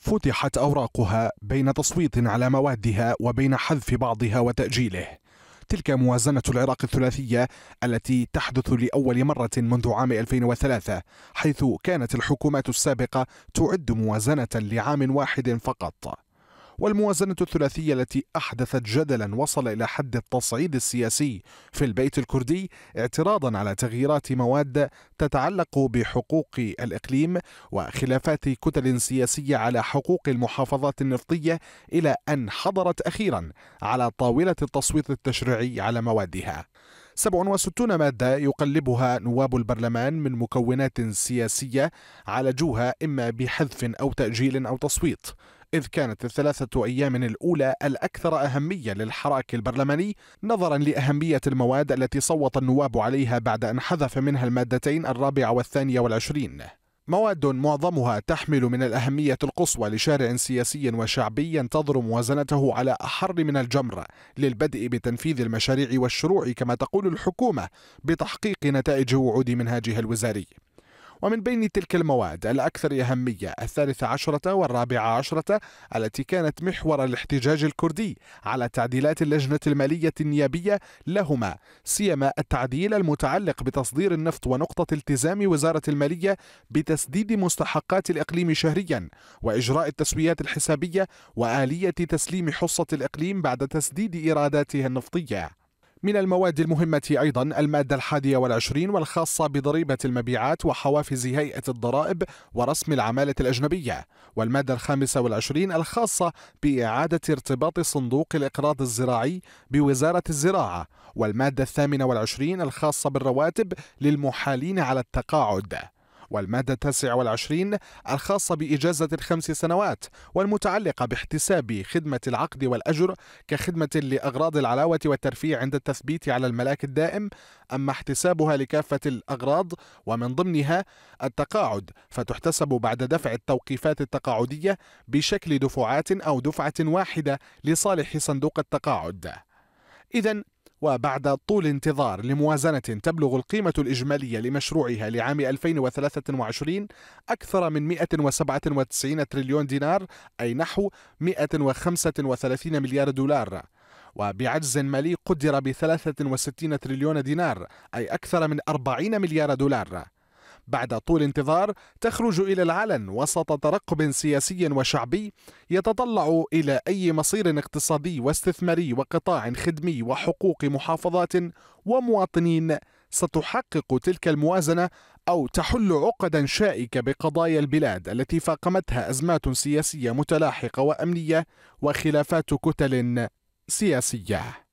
فتحت أوراقها بين تصويت على موادها وبين حذف بعضها وتأجيله تلك موازنة العراق الثلاثية التي تحدث لأول مرة منذ عام 2003 حيث كانت الحكومات السابقة تعد موازنة لعام واحد فقط والموازنة الثلاثية التي أحدثت جدلا وصل إلى حد التصعيد السياسي في البيت الكردي اعتراضا على تغييرات مواد تتعلق بحقوق الإقليم وخلافات كتل سياسية على حقوق المحافظات النفطية إلى أن حضرت أخيرا على طاولة التصويت التشريعي على موادها 67 مادة يقلبها نواب البرلمان من مكونات سياسية على جوها إما بحذف أو تأجيل أو تصويت إذ كانت الثلاثة أيام الأولى الأكثر أهمية للحراك البرلماني نظرا لأهمية المواد التي صوت النواب عليها بعد أن حذف منها المادتين الرابعة والثانية والعشرين مواد معظمها تحمل من الأهمية القصوى لشارع سياسي وشعبي ينتظر موازنته على أحر من الجمر للبدء بتنفيذ المشاريع والشروع كما تقول الحكومة بتحقيق نتائج وعود منهاجها الوزاري ومن بين تلك المواد الأكثر أهمية الثالثة عشرة والرابعة عشرة التي كانت محور الاحتجاج الكردي على تعديلات اللجنة المالية النيابية لهما سيما التعديل المتعلق بتصدير النفط ونقطة التزام وزارة المالية بتسديد مستحقات الإقليم شهريا وإجراء التسويات الحسابية وآلية تسليم حصة الإقليم بعد تسديد إيراداته النفطية من المواد المهمة أيضا المادة الحادية والعشرين والخاصة بضريبة المبيعات وحوافز هيئة الضرائب ورسم العمالة الأجنبية والمادة الخامسة والعشرين الخاصة بإعادة ارتباط صندوق الإقراض الزراعي بوزارة الزراعة والمادة الثامنة والعشرين الخاصة بالرواتب للمحالين على التقاعد والمادة 29 الخاصة بإجازة الخمس سنوات والمتعلقة باحتساب خدمة العقد والأجر كخدمة لأغراض العلاوة والترفيه عند التثبيت على الملاك الدائم أما احتسابها لكافة الأغراض ومن ضمنها التقاعد فتحتسب بعد دفع التوقيفات التقاعدية بشكل دفعات أو دفعة واحدة لصالح صندوق التقاعد إذا وبعد طول انتظار لموازنة تبلغ القيمة الإجمالية لمشروعها لعام 2023 أكثر من 197 تريليون دينار أي نحو 135 مليار دولار وبعجز مالي قدر ب 63 تريليون دينار أي أكثر من 40 مليار دولار بعد طول انتظار تخرج إلى العلن وسط ترقب سياسي وشعبي يتطلع إلى أي مصير اقتصادي واستثماري وقطاع خدمي وحقوق محافظات ومواطنين ستحقق تلك الموازنة أو تحل عقدا شائكة بقضايا البلاد التي فاقمتها أزمات سياسية متلاحقة وأمنية وخلافات كتل سياسية